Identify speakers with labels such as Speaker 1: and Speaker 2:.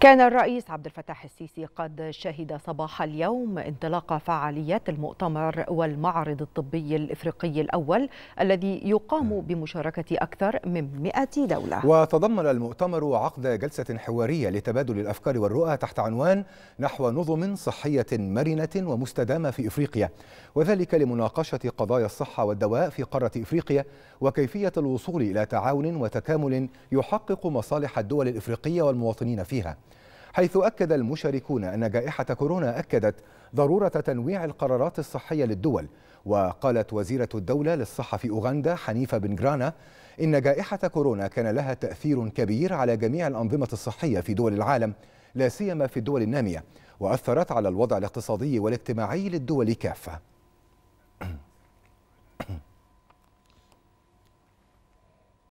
Speaker 1: كان الرئيس عبد الفتاح السيسي قد شهد صباح اليوم انطلاق فعاليات المؤتمر والمعرض الطبي الافريقي الاول الذي يقام بمشاركه اكثر من 100 دوله.
Speaker 2: وتضمن المؤتمر عقد جلسه حواريه لتبادل الافكار والرؤى تحت عنوان نحو نظم صحيه مرنه ومستدامه في افريقيا وذلك لمناقشه قضايا الصحه والدواء في قاره افريقيا وكيفيه الوصول الى تعاون وتكامل يحقق مصالح الدول الافريقيه والمواطنين فيها. حيث أكد المشاركون أن جائحة كورونا أكدت ضرورة تنويع القرارات الصحية للدول وقالت وزيرة الدولة للصحة في أوغندا حنيفة بن جرانا إن جائحة كورونا كان لها تأثير كبير على جميع الأنظمة الصحية في دول العالم لا سيما في الدول النامية وأثرت على الوضع الاقتصادي والاجتماعي للدول كافة